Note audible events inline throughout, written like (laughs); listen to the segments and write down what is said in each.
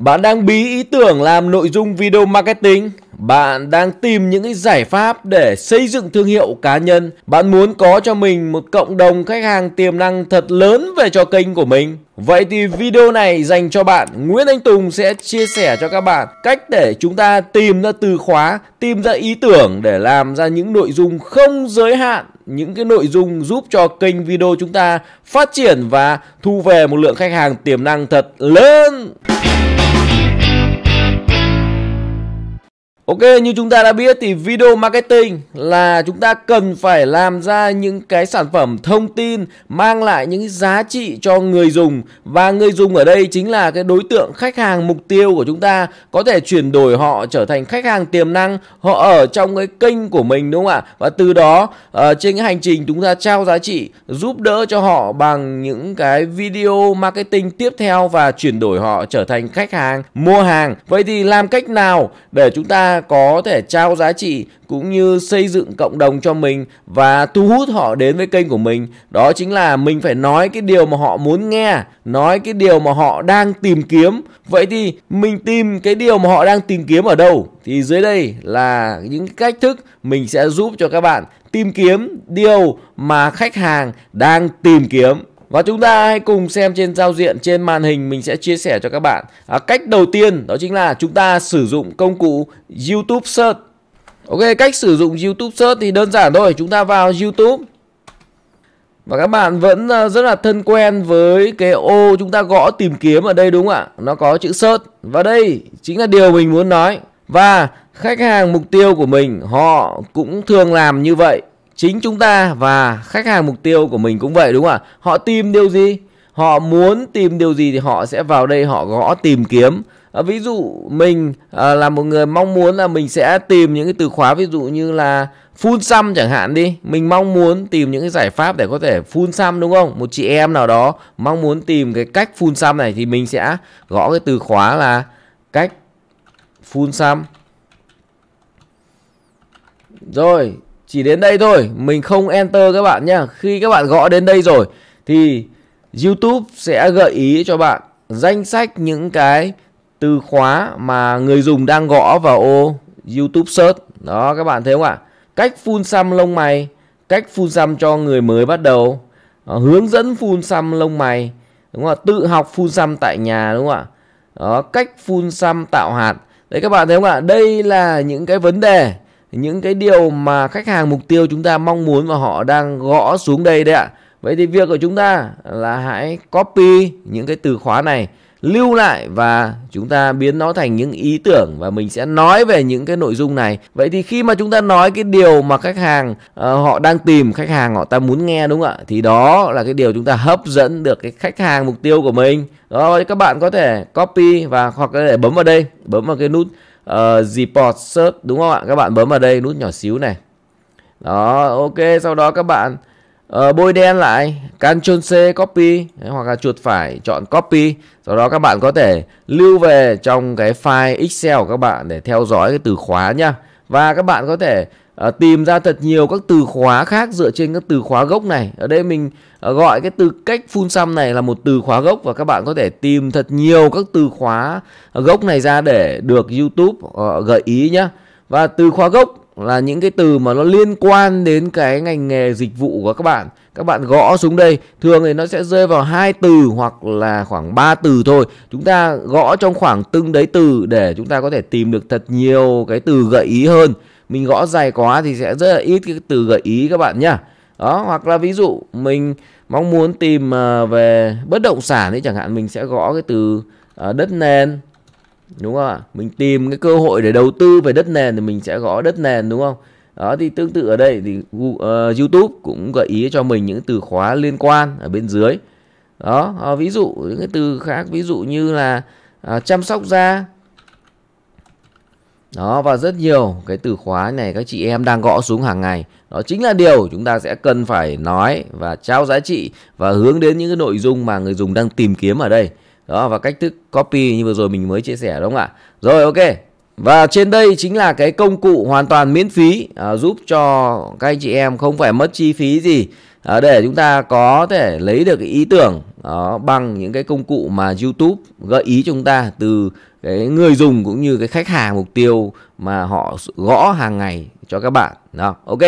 Bạn đang bí ý tưởng làm nội dung video marketing, bạn đang tìm những cái giải pháp để xây dựng thương hiệu cá nhân, bạn muốn có cho mình một cộng đồng khách hàng tiềm năng thật lớn về cho kênh của mình. Vậy thì video này dành cho bạn, Nguyễn Anh Tùng sẽ chia sẻ cho các bạn cách để chúng ta tìm ra từ khóa, tìm ra ý tưởng để làm ra những nội dung không giới hạn, những cái nội dung giúp cho kênh video chúng ta phát triển và thu về một lượng khách hàng tiềm năng thật lớn. Ok, như chúng ta đã biết thì video marketing là chúng ta cần phải làm ra những cái sản phẩm thông tin mang lại những giá trị cho người dùng và người dùng ở đây chính là cái đối tượng khách hàng mục tiêu của chúng ta có thể chuyển đổi họ trở thành khách hàng tiềm năng họ ở trong cái kênh của mình đúng không ạ và từ đó ờ, trên cái hành trình chúng ta trao giá trị giúp đỡ cho họ bằng những cái video marketing tiếp theo và chuyển đổi họ trở thành khách hàng mua hàng vậy thì làm cách nào để chúng ta có thể trao giá trị cũng như xây dựng cộng đồng cho mình và thu hút họ đến với kênh của mình đó chính là mình phải nói cái điều mà họ muốn nghe nói cái điều mà họ đang tìm kiếm vậy thì mình tìm cái điều mà họ đang tìm kiếm ở đâu thì dưới đây là những cách thức mình sẽ giúp cho các bạn tìm kiếm điều mà khách hàng đang tìm kiếm và chúng ta hãy cùng xem trên giao diện trên màn hình mình sẽ chia sẻ cho các bạn à, Cách đầu tiên đó chính là chúng ta sử dụng công cụ YouTube Search Ok, cách sử dụng YouTube Search thì đơn giản thôi Chúng ta vào YouTube Và các bạn vẫn à, rất là thân quen với cái ô chúng ta gõ tìm kiếm ở đây đúng không ạ Nó có chữ Search Và đây chính là điều mình muốn nói Và khách hàng mục tiêu của mình họ cũng thường làm như vậy chính chúng ta và khách hàng mục tiêu của mình cũng vậy đúng không ạ họ tìm điều gì họ muốn tìm điều gì thì họ sẽ vào đây họ gõ tìm kiếm à, ví dụ mình à, là một người mong muốn là mình sẽ tìm những cái từ khóa ví dụ như là phun xăm chẳng hạn đi mình mong muốn tìm những cái giải pháp để có thể phun xăm đúng không một chị em nào đó mong muốn tìm cái cách phun xăm này thì mình sẽ gõ cái từ khóa là cách phun xăm rồi chỉ đến đây thôi mình không enter các bạn nhé khi các bạn gõ đến đây rồi thì YouTube sẽ gợi ý cho bạn danh sách những cái từ khóa mà người dùng đang gõ vào ô YouTube search đó các bạn thấy không ạ cách phun xăm lông mày cách phun xăm cho người mới bắt đầu hướng dẫn phun xăm lông mày đúng không ạ tự học phun xăm tại nhà đúng không ạ đó, cách phun xăm tạo hạt đấy các bạn thấy không ạ đây là những cái vấn đề những cái điều mà khách hàng mục tiêu chúng ta mong muốn và họ đang gõ xuống đây đấy ạ. Vậy thì việc của chúng ta là hãy copy những cái từ khóa này lưu lại và chúng ta biến nó thành những ý tưởng và mình sẽ nói về những cái nội dung này vậy thì khi mà chúng ta nói cái điều mà khách hàng uh, họ đang tìm khách hàng họ ta muốn nghe đúng không ạ thì đó là cái điều chúng ta hấp dẫn được cái khách hàng mục tiêu của mình rồi các bạn có thể copy và hoặc có thể bấm vào đây bấm vào cái nút uh, ờ, Gport search đúng không ạ các bạn bấm vào đây nút nhỏ xíu này đó ok sau đó các bạn uh, bôi đen lại Ctrl C copy hoặc là chuột phải chọn copy sau đó các bạn có thể lưu về trong cái file Excel của các bạn để theo dõi cái từ khóa nhá và các bạn có thể à, tìm ra thật nhiều các từ khóa khác dựa trên các từ khóa gốc này ở đây mình à, gọi cái từ cách phun xăm này là một từ khóa gốc và các bạn có thể tìm thật nhiều các từ khóa gốc này ra để được YouTube à, gợi ý nhé và từ khóa gốc là những cái từ mà nó liên quan đến cái ngành nghề dịch vụ của các bạn các bạn gõ xuống đây thường thì nó sẽ rơi vào hai từ hoặc là khoảng 3 từ thôi chúng ta gõ trong khoảng từng đấy từ để chúng ta có thể tìm được thật nhiều cái từ gợi ý hơn mình gõ dài quá thì sẽ rất là ít cái từ gợi ý các bạn nhá đó hoặc là ví dụ mình mong muốn tìm à, về bất động sản thì chẳng hạn mình sẽ gõ cái từ à, đất nền đúng không ạ mình tìm cái cơ hội để đầu tư về đất nền thì mình sẽ gõ đất nền đúng không đó thì tương tự ở đây thì ờ, YouTube cũng gợi ý cho mình những từ khóa liên quan ở bên dưới đó ờ, ví dụ những cái từ khác ví dụ như là à, chăm sóc da đó và rất nhiều cái từ khóa này các chị em đang gõ xuống hàng ngày. Đó chính là điều chúng ta sẽ cần phải nói và trao giá trị và hướng đến những cái nội dung mà người dùng đang tìm kiếm ở đây. Đó và cách thức copy như vừa rồi mình mới chia sẻ đúng không ạ? Rồi ok. Và trên đây chính là cái công cụ hoàn toàn miễn phí à, giúp cho các anh chị em không phải mất chi phí gì à, để chúng ta có thể lấy được cái ý tưởng đó, bằng những cái công cụ mà YouTube gợi ý chúng ta từ cái người dùng cũng như cái khách hàng mục tiêu mà họ gõ hàng ngày cho các bạn đó ok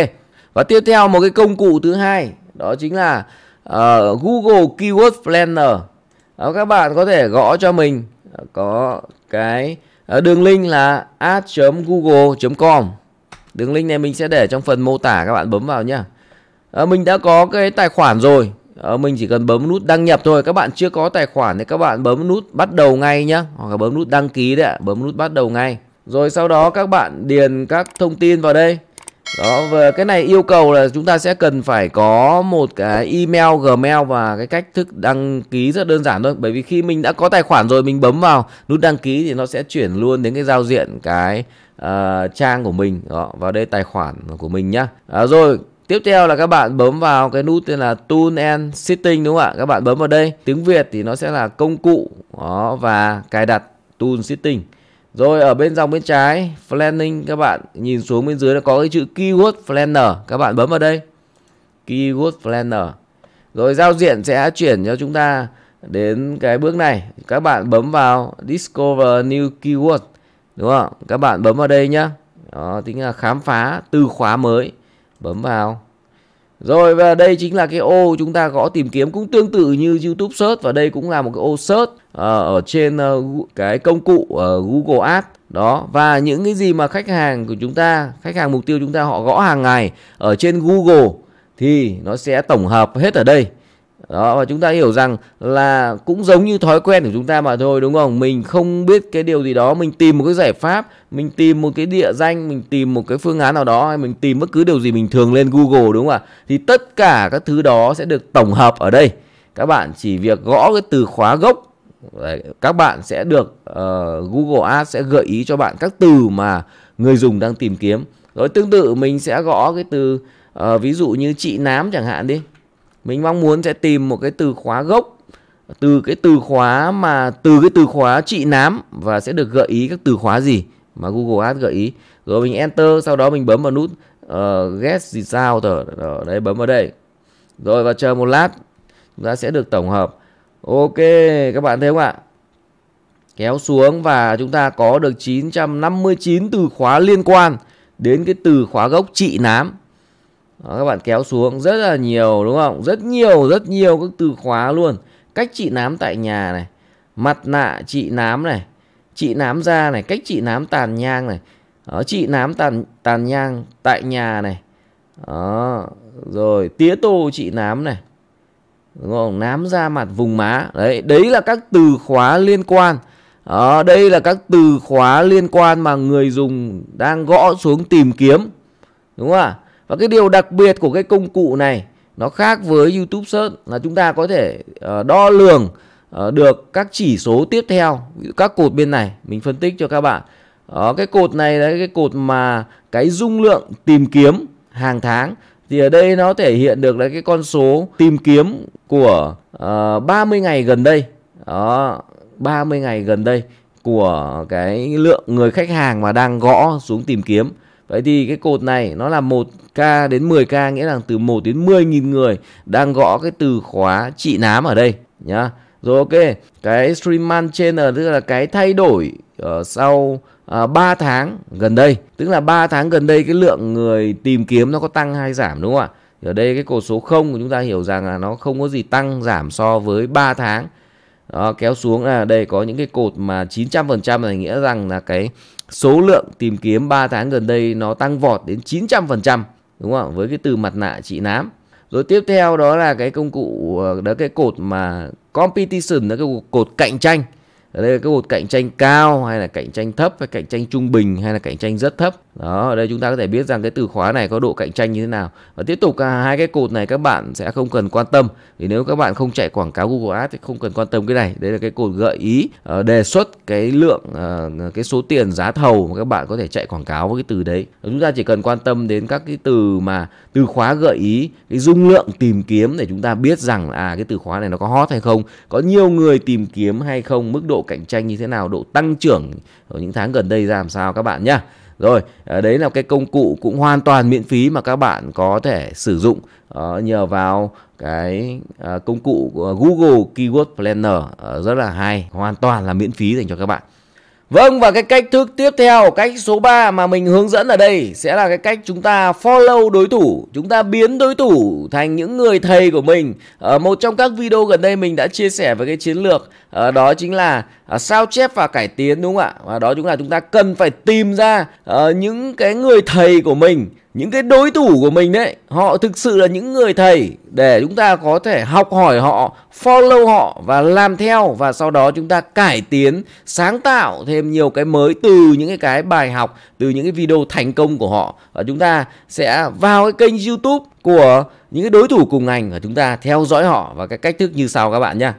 và tiếp theo một cái công cụ thứ hai đó chính là uh, Google Keyword Planner đó, các bạn có thể gõ cho mình có cái ờ, đường link là ad.google.com đường link này mình sẽ để trong phần mô tả các bạn bấm vào nhá ờ, mình đã có cái tài khoản rồi Ờ, mình chỉ cần bấm nút đăng nhập thôi các bạn chưa có tài khoản thì các bạn bấm nút bắt đầu ngay nhá hoặc là bấm nút đăng ký đấy ạ bấm nút bắt đầu ngay rồi sau đó các bạn điền các thông tin vào đây đó và cái này yêu cầu là chúng ta sẽ cần phải có một cái email gmail và cái cách thức đăng ký rất đơn giản thôi bởi vì khi mình đã có tài khoản rồi mình bấm vào nút đăng ký thì nó sẽ chuyển luôn đến cái giao diện cái uh, trang của mình đó vào đây tài khoản của mình nhá à, rồi Tiếp theo là các bạn bấm vào cái nút tên là Tool and Setting đúng không ạ? Các bạn bấm vào đây. Tiếng Việt thì nó sẽ là công cụ đó, và cài đặt Tool Setting. Rồi ở bên dòng bên trái Planning các bạn nhìn xuống bên dưới nó có cái chữ Keyword Planner. Các bạn bấm vào đây. Keyword Planner. Rồi giao diện sẽ chuyển cho chúng ta đến cái bước này. Các bạn bấm vào Discover New Keyword. Đúng không? Các bạn bấm vào đây nhá. Đó, tính là khám phá từ khóa mới bấm vào rồi và đây chính là cái ô chúng ta gõ tìm kiếm cũng tương tự như YouTube Search và đây cũng là một cái ô Search ờ, ở trên ờ, cái công cụ ở ờ, Google Ads đó và những cái gì mà khách hàng của chúng ta khách hàng mục tiêu chúng ta họ gõ hàng ngày ở trên Google thì nó sẽ tổng hợp hết ở đây đó và chúng ta hiểu rằng là cũng giống như thói quen của chúng ta mà thôi đúng không mình không biết cái điều gì đó mình tìm một cái giải pháp mình tìm một cái địa danh mình tìm một cái phương án nào đó hay mình tìm bất cứ điều gì mình thường lên google đúng không ạ thì tất cả các thứ đó sẽ được tổng hợp ở đây các bạn chỉ việc gõ cái từ khóa gốc các bạn sẽ được uh, Google Ads sẽ gợi ý cho bạn các từ mà người dùng đang tìm kiếm rồi tương tự mình sẽ gõ cái từ uh, ví dụ như chị nám chẳng hạn đi mình mong muốn sẽ tìm một cái từ khóa gốc từ cái từ khóa mà từ cái từ khóa trị nám và sẽ được gợi ý các từ khóa gì mà Google Ads gợi ý rồi mình enter sau đó mình bấm vào nút uh, guess gì sao tờ đấy bấm vào đây rồi và chờ một lát chúng ta sẽ được tổng hợp ok các bạn thấy không ạ kéo xuống và chúng ta có được 959 từ khóa liên quan đến cái từ khóa gốc trị nám các bạn kéo xuống rất là nhiều đúng không? Rất nhiều, rất nhiều các từ khóa luôn. Cách trị nám tại nhà này, mặt nạ trị nám này, trị nám da này, cách trị nám tàn nhang này. Đó, trị nám tàn tàn nhang tại nhà này. Đó, rồi tía tô trị nám này. Đúng không? Nám da mặt vùng má. Đấy, đấy là các từ khóa liên quan. Đó, đây là các từ khóa liên quan mà người dùng đang gõ xuống tìm kiếm. Đúng không ạ? Và cái điều đặc biệt của cái công cụ này nó khác với YouTube Search là chúng ta có thể ờ, đo lường ờ, được các chỉ số tiếp theo, các cột bên này mình phân tích cho các bạn. Đó, cái cột này là cái cột mà cái dung lượng tìm kiếm hàng tháng thì ở đây nó thể hiện được là cái con số tìm kiếm của uh, ờ, 30 ngày gần đây. Đó, 30 ngày gần đây của cái lượng người khách hàng mà đang gõ xuống tìm kiếm Vậy thì cái cột này nó là 1K đến 10K nghĩa là từ 1 đến 10.000 người đang gõ cái từ khóa trị nám ở đây nhá. Rồi ok, cái stream man channel tức là cái thay đổi ở sau à, 3 tháng gần đây, tức là 3 tháng gần đây cái lượng người tìm kiếm nó có tăng hay giảm đúng không ạ? Ở đây cái cột số 0 của chúng ta hiểu rằng là nó không có gì tăng giảm so với 3 tháng đó kéo xuống là đây có những cái cột mà 900% là nghĩa rằng là cái số lượng tìm kiếm 3 tháng gần đây nó tăng vọt đến 900% đúng không với cái từ mặt nạ trị nám rồi tiếp theo đó là cái công cụ ờ, đó cái cột mà competition đó cái cột cạnh tranh ở đây là cái cột cạnh tranh cao hay là cạnh tranh thấp hay cạnh tranh trung bình hay là cạnh tranh rất thấp đó, ở đây chúng ta có thể biết rằng cái từ khóa này có độ cạnh tranh như thế nào. Và tiếp tục à, hai cái cột này các bạn sẽ không cần quan tâm. Thì nếu các bạn không chạy quảng cáo Google Ads thì không cần quan tâm cái này. Đây là cái cột gợi ý ờ, đề xuất cái lượng ờ, cái số tiền giá thầu mà các bạn có thể chạy quảng cáo với cái từ đấy. chúng ta chỉ cần quan tâm đến các cái từ mà từ khóa gợi ý, cái dung lượng tìm kiếm để chúng ta biết rằng à cái từ khóa này nó có hot hay không, có nhiều người tìm kiếm hay không, mức độ cạnh tranh như thế nào, độ tăng trưởng ở những tháng gần đây ra làm sao các bạn nhá. Rồi, à, đấy là cái công cụ cũng hoàn toàn miễn phí mà các bạn có thể sử dụng nhờ vào cái à, công cụ Google Keyword Planner ờ, rất là hay, hoàn toàn là miễn phí dành cho các bạn. Vâng và cái cách thức tiếp theo cách số 3 mà mình hướng dẫn ở đây sẽ là cái cách chúng ta follow đối thủ Chúng ta biến đối thủ thành những người thầy của mình Ở ờ, một trong các video gần đây mình đã chia sẻ về cái chiến lược ờ, Đó chính là ờ, sao chép và cải tiến đúng không ạ Và đó chúng là chúng ta cần phải tìm ra những cái người thầy của mình những cái đối thủ của mình đấy họ thực sự là những người thầy để chúng ta có thể học hỏi họ follow họ và làm theo và sau đó chúng ta cải tiến sáng tạo thêm nhiều cái mới từ những cái bài học từ những cái video thành công của họ và chúng ta sẽ vào cái kênh youtube của những cái đối thủ cùng ngành và chúng ta theo dõi họ và cái cách thức như sau các bạn nhé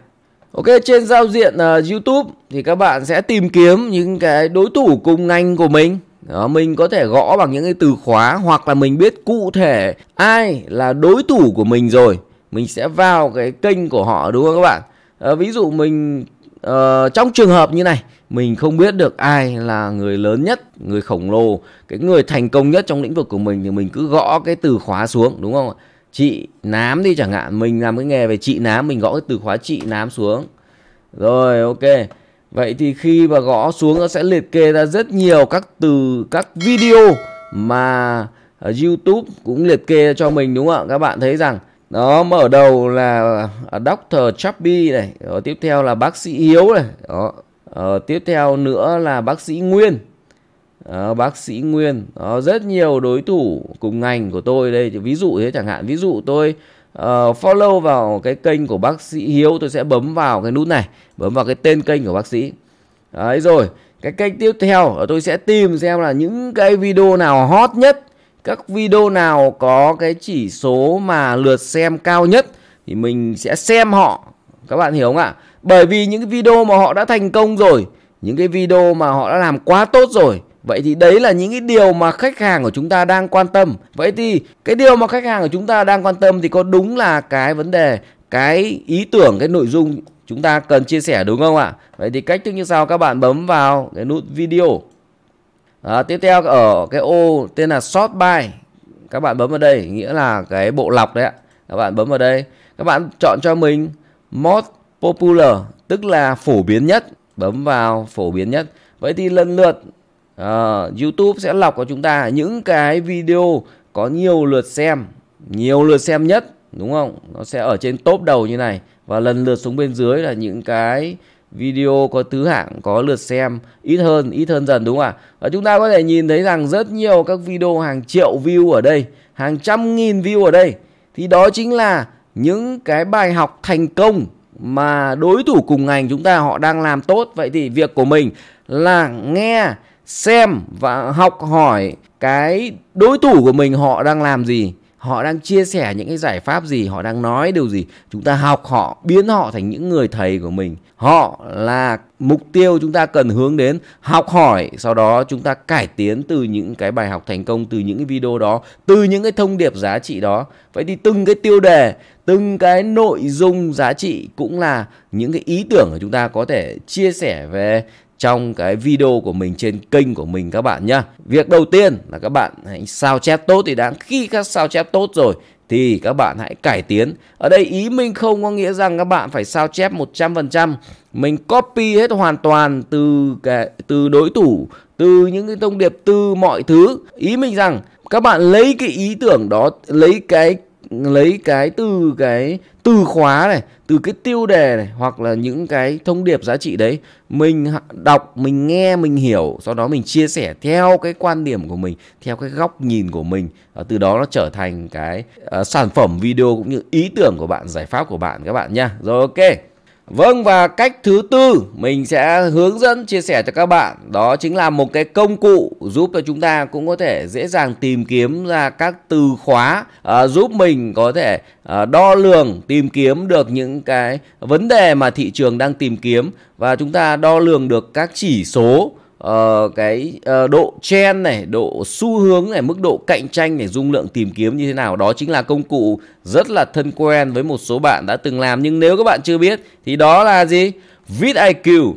Ok, trên giao diện uh, YouTube thì các bạn sẽ tìm kiếm những cái đối thủ cùng ngành của mình đó, mình có thể gõ bằng những cái từ khóa hoặc là mình biết cụ thể ai là đối thủ của mình rồi mình sẽ vào cái kênh của họ đúng không các bạn à, ví dụ mình uh, trong trường hợp như này mình không biết được ai là người lớn nhất người khổng lồ cái người thành công nhất trong lĩnh vực của mình thì mình cứ gõ cái từ khóa xuống đúng không chị nám đi chẳng hạn mình làm cái nghề về chị nám mình gõ cái từ khóa chị nám xuống rồi ok Vậy thì khi mà gõ xuống nó sẽ liệt kê ra rất nhiều các từ các video mà à, YouTube cũng liệt kê cho mình đúng không ạ? Các bạn thấy rằng nó mở đầu là à, Doctor Chappy này, Rồi ờ, tiếp theo là bác sĩ Hiếu này, đó. Ờ, tiếp theo nữa là bác sĩ Nguyên. Đó, ờ, bác sĩ Nguyên, đó rất nhiều đối thủ cùng ngành của tôi đây, ví dụ thế chẳng hạn, ví dụ tôi uh, follow vào cái kênh của bác sĩ Hiếu tôi sẽ bấm vào cái nút này bấm vào cái tên kênh của bác sĩ đấy rồi cái kênh tiếp theo ờ, tôi sẽ tìm xem là những cái video nào hot nhất các video nào có cái chỉ số mà lượt xem cao nhất thì mình sẽ xem họ các bạn hiểu không ạ bởi vì những cái video mà họ đã thành công rồi những cái video mà họ đã làm quá tốt rồi Vậy thì đấy là những cái điều mà khách hàng của chúng ta đang quan tâm. Vậy thì cái điều mà khách hàng của chúng ta đang quan tâm thì có đúng là cái vấn đề, cái ý tưởng, cái nội dung chúng ta cần chia sẻ đúng không ạ? Vậy thì cách thức như sau các bạn bấm vào cái nút video. À, tiếp theo ở cái ô tên là Short By. Các bạn bấm vào đây, nghĩa là cái bộ lọc đấy ạ. Các bạn bấm vào đây, các bạn chọn cho mình Most Popular, tức là phổ biến nhất. Bấm vào phổ biến nhất. Vậy thì lần lượt à, YouTube sẽ lọc của chúng ta những cái video có nhiều lượt xem nhiều lượt xem nhất đúng không nó sẽ ở trên top đầu như này và lần lượt xuống bên dưới là những cái video có thứ hạng có lượt xem ít hơn ít hơn dần đúng không ạ và chúng ta có thể nhìn thấy rằng rất nhiều các video hàng triệu view ở đây hàng trăm nghìn view ở đây thì đó chính là những cái bài học thành công mà đối thủ cùng ngành chúng ta họ đang làm tốt vậy thì việc của mình là nghe xem và học hỏi cái đối thủ của mình họ đang làm gì họ đang chia sẻ những cái giải pháp gì họ đang nói điều gì chúng ta học họ biến họ thành những người thầy của mình họ là mục tiêu chúng ta cần hướng đến học hỏi sau đó chúng ta cải tiến từ những cái bài học thành công từ những cái video đó từ những cái thông điệp giá trị đó vậy thì từng cái tiêu đề từng cái nội dung giá trị cũng là những cái ý tưởng của chúng ta có thể chia sẻ về trong cái video của mình trên kênh của mình các bạn nhá. Việc đầu tiên là các bạn hãy sao chép tốt thì đáng khi các sao chép tốt rồi thì các bạn hãy cải tiến. Ở đây ý mình không có nghĩa rằng các bạn phải sao chép 100%. Mình copy hết hoàn toàn từ cái từ đối thủ, từ những cái thông điệp từ mọi thứ. Ý mình rằng các bạn lấy cái ý tưởng đó, lấy cái lấy cái từ cái từ khóa này từ cái tiêu đề này hoặc là những cái thông điệp giá trị đấy mình đọc mình nghe mình hiểu sau đó mình chia sẻ theo cái quan điểm của mình theo cái góc nhìn của mình à, từ đó nó trở thành cái uh, sản phẩm video cũng như ý tưởng của bạn giải pháp của bạn các bạn nha rồi ok Vâng và cách thứ tư mình sẽ hướng dẫn chia sẻ cho các bạn đó chính là một cái công cụ giúp cho chúng ta cũng có thể dễ dàng tìm kiếm ra các từ khóa à, giúp mình có thể à, đo lường tìm kiếm được những cái vấn đề mà thị trường đang tìm kiếm và chúng ta đo lường được các chỉ số uh, cái uh, độ trend này, độ xu hướng này, mức độ cạnh tranh này, dung lượng tìm kiếm như thế nào. Đó chính là công cụ rất là thân quen với một số bạn đã từng làm nhưng nếu các bạn chưa biết thì đó là gì? VidIQ.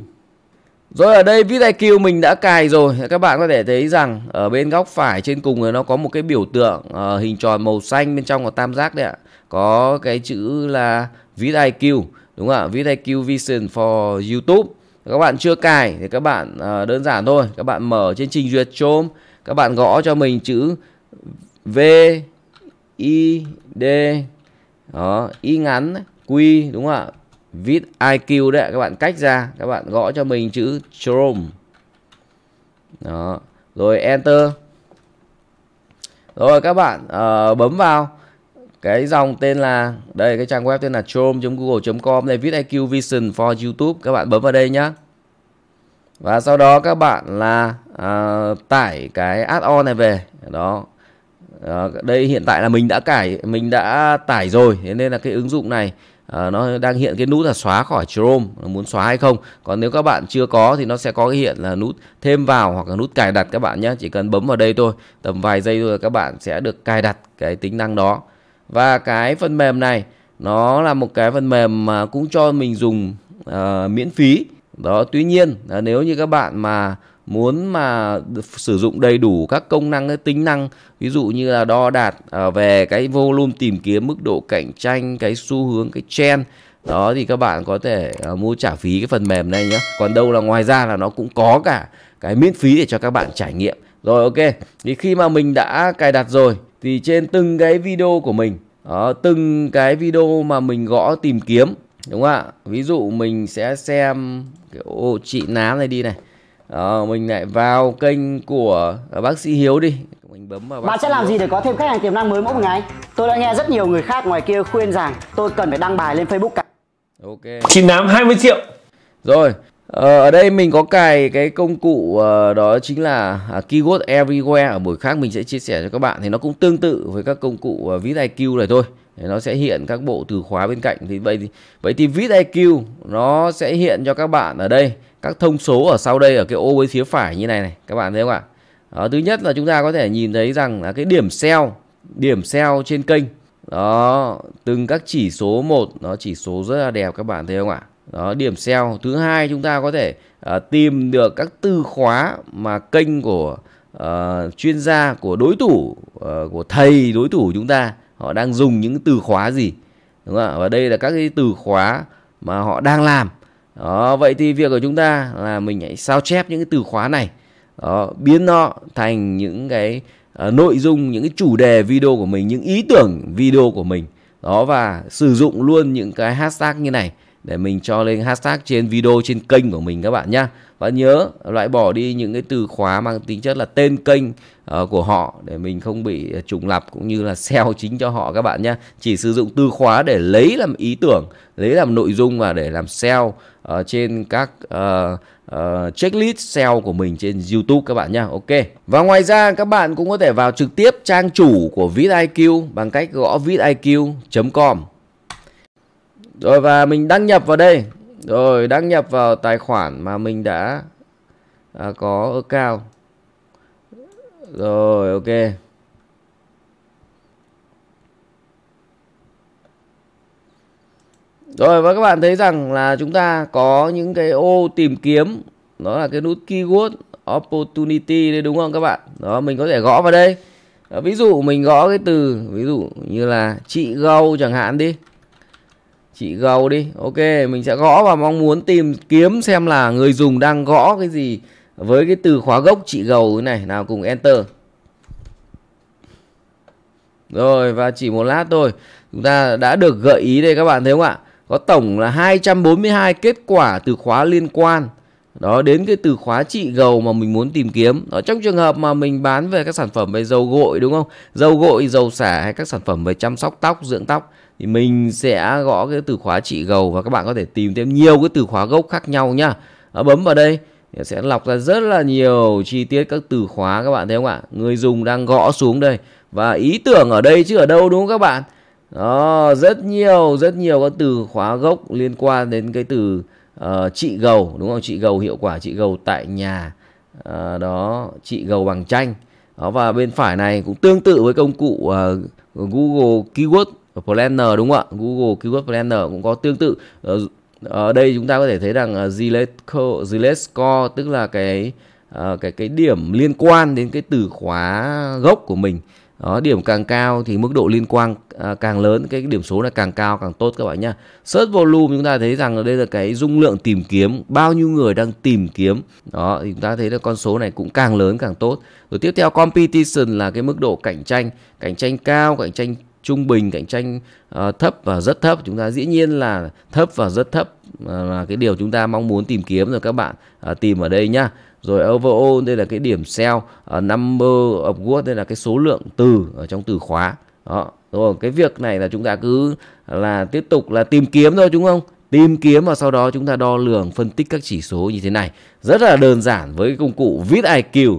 Rồi ở đây VidIQ mình đã cài rồi Các bạn có thể thấy rằng ở bên góc phải trên cùng nó có một cái biểu tượng uh, hình tròn màu xanh bên trong có tam giác đấy ạ Có cái chữ là VidIQ đúng không ạ? VidIQ Vision for YouTube các bạn chưa cài thì các bạn uh, đơn giản thôi các bạn mở trên trình duyệt chôm các bạn gõ cho mình chữ v i d đó y ngắn q đúng không ạ vít iq đấy các bạn cách ra các bạn gõ cho mình chữ chrome đó rồi enter rồi các bạn uh, bấm vào cái dòng tên là đây cái trang web tên là chrome.google.com này viết IQ Vision for YouTube các bạn bấm vào đây nhé và sau đó các bạn là uh, tải cái add-on này về đó uh, đây hiện tại là mình đã cải mình đã tải rồi thế nên là cái ứng dụng này uh, nó đang hiện cái nút là xóa khỏi Chrome muốn xóa hay không còn nếu các bạn chưa có thì nó sẽ có cái hiện là nút thêm vào hoặc là nút cài đặt các bạn nhé chỉ cần bấm vào đây thôi tầm vài giây thôi các bạn sẽ được cài đặt cái tính năng đó và cái phần mềm này nó là một cái phần mềm mà cũng cho mình dùng uh, miễn phí đó tuy nhiên uh, nếu như các bạn mà muốn mà sử dụng đầy đủ các công năng các tính năng ví dụ như là đo đạt uh, ờ, về cái volume tìm kiếm mức độ cạnh tranh cái xu hướng cái trend đó thì các bạn có thể uh, mua trả phí cái phần mềm này nhé còn đâu là ngoài ra là nó cũng có cả cái miễn phí để cho các bạn trải nghiệm rồi ok thì khi mà mình đã cài đặt rồi thì trên từng cái video của mình đó, từng cái video mà mình gõ tìm kiếm đúng không ạ ví dụ mình sẽ xem kiểu ô chị nám này đi này đó, mình lại vào kênh của bác sĩ hiếu đi mình bấm vào bạn sẽ làm gì để có thêm khách hàng tiềm năng mới mỗi một ngày tôi đã nghe rất nhiều người khác ngoài kia khuyên rằng tôi cần phải đăng bài lên facebook cả ok chị nám 20 triệu rồi Ờ, ở đây mình có cài cái công cụ ờ, đó chính là à, keyword everywhere ở buổi khác mình sẽ chia sẻ cho các bạn thì nó cũng tương tự với các công cụ ờ, viết IQ này thôi nó sẽ hiện các bộ từ khóa bên cạnh thì vậy thì vậy thì viết IQ nó sẽ hiện cho các bạn ở đây các thông số ở sau đây ở cái ô bên phía phải như này này các bạn thấy không ạ đó, thứ nhất là chúng ta có thể nhìn thấy rằng là cái điểm sell điểm sell trên kênh đó từng các chỉ số một nó chỉ số rất là đẹp các bạn thấy không ạ đó điểm SEO thứ hai chúng ta có thể uh, tìm được các từ khóa mà kênh của uh, chuyên gia của đối thủ uh, của thầy đối thủ chúng ta họ đang dùng những từ khóa gì đúng không ạ và đây là các cái từ khóa mà họ đang làm đó, vậy thì việc của chúng ta là mình hãy sao chép những cái từ khóa này đó, biến nó thành những cái uh, nội dung những cái chủ đề video của mình những ý tưởng video của mình đó và sử dụng luôn những cái hashtag như này để mình cho lên hashtag trên video trên kênh của mình các bạn nhé và nhớ loại bỏ đi những cái từ khóa mang tính chất là tên kênh uh, của họ để mình không bị ờ, trùng lặp cũng như là (laughs) SEO chính cho họ các bạn nhé chỉ sử dụng từ khóa để lấy làm ý tưởng lấy làm nội dung và để làm SEO uh, ờ, trên các uh, uh, checklist SEO của mình trên YouTube các bạn nhé ok và ngoài ra các bạn cũng có thể vào trực tiếp trang chủ của VidIQ bằng cách gõ vidIQ.com rồi và mình đăng nhập vào đây. Rồi đăng nhập vào tài khoản mà mình đã à, có cao Rồi ok. Rồi và các bạn thấy rằng là chúng ta có những cái ô tìm kiếm Đó là cái nút keyword opportunity đấy đúng không các bạn Đó mình có thể gõ vào đây đó, Ví dụ mình gõ cái từ ví dụ như là chị gâu chẳng hạn đi chị gầu đi ok mình sẽ gõ và mong muốn tìm kiếm xem là người dùng đang gõ cái gì với cái từ khóa gốc chị gầu này nào cùng enter rồi và chỉ một lát thôi chúng ta đã được gợi ý đây các bạn thấy không ạ có tổng là 242 kết quả từ khóa liên quan đó đến cái từ khóa trị gầu mà mình muốn tìm kiếm đó trong trường hợp mà mình bán về các sản phẩm về dầu gội đúng không dầu gội dầu xả hay các sản phẩm về chăm sóc tóc dưỡng tóc thì mình sẽ gõ cái từ khóa trị gầu và các bạn có thể tìm thêm nhiều cái từ khóa gốc khác nhau nhá bấm vào đây sẽ lọc ra rất là nhiều chi tiết các từ khóa các bạn thấy không ạ người dùng đang gõ xuống đây và ý tưởng ở đây chứ ở đâu đúng không các bạn đó rất nhiều rất nhiều các từ khóa gốc liên quan đến cái từ uh, ờ, trị gầu đúng không trị gầu hiệu quả trị gầu tại nhà uh, đó trị gầu bằng tranh đó và bên phải này cũng tương tự với công cụ uh, Google Keyword Planner đúng không ạ? Google Keyword Planner cũng có tương tự. Ở ờ, ờ, đây chúng ta có thể thấy rằng ờ, Zillet Score tức là cái cái cái điểm liên quan đến cái từ khóa gốc của mình. Đó, điểm càng cao thì mức độ liên quan càng lớn cái điểm số là càng cao càng tốt các bạn nhá. Search volume chúng ta thấy rằng đây là cái dung lượng tìm kiếm, bao nhiêu người đang tìm kiếm. Đó, thì chúng ta thấy là con số này cũng càng lớn càng tốt. Rồi tiếp theo competition là cái mức độ cạnh tranh, cạnh tranh cao, cạnh tranh trung bình cạnh tranh uh, thấp và rất thấp chúng ta dĩ nhiên là thấp và rất thấp uh, là cái điều chúng ta mong muốn tìm kiếm rồi các bạn uh, tìm ở đây nhá rồi overall đây là cái điểm sell uh, number of word đây là cái số lượng từ ở trong từ khóa đó rồi cái việc này là chúng ta cứ là tiếp tục là tìm kiếm thôi đúng không tìm kiếm và sau đó chúng ta đo lường phân tích các chỉ số như thế này rất là đơn giản với công cụ viết IQ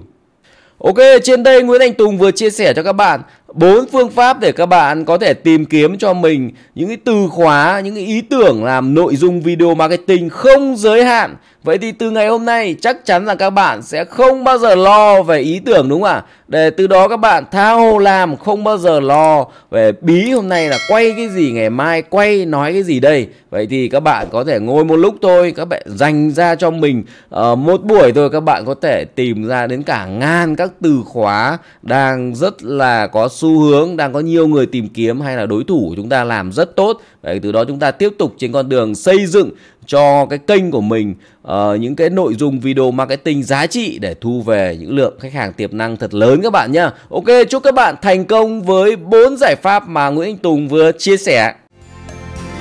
Ok, trên đây Nguyễn Anh Tùng vừa chia sẻ cho các bạn bốn phương pháp để các bạn có thể tìm kiếm cho mình những cái từ khóa, những cái ý tưởng làm nội dung video marketing không giới hạn. Vậy thì từ ngày hôm nay chắc chắn là các bạn sẽ không bao giờ lo về ý tưởng đúng không ạ? để từ đó các bạn thao làm không bao giờ lo về bí hôm nay là quay cái gì ngày mai quay nói cái gì đây vậy thì các bạn có thể ngồi một lúc thôi các bạn dành ra cho mình uh, một buổi thôi các bạn có thể tìm ra đến cả ngàn các từ khóa đang rất là có xu hướng đang có nhiều người tìm kiếm hay là đối thủ của chúng ta làm rất tốt vậy từ đó chúng ta tiếp tục trên con đường xây dựng cho cái kênh của mình uh, những cái nội dung video marketing giá trị để thu về những lượng khách hàng tiềm năng thật lớn các bạn nhá. Ok, chúc các bạn thành công với bốn giải pháp mà Nguyễn Anh Tùng vừa chia sẻ.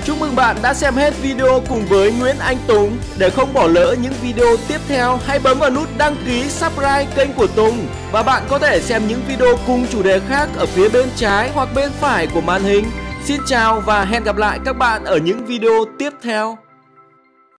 Chúc mừng bạn đã xem hết video cùng với Nguyễn Anh Tùng. Để không bỏ lỡ những video tiếp theo, hãy bấm vào nút đăng ký subscribe kênh của Tùng. Và bạn có thể xem những video cùng chủ đề khác ở phía bên trái hoặc bên phải của màn hình. Xin chào và hẹn gặp lại các bạn ở những video tiếp theo.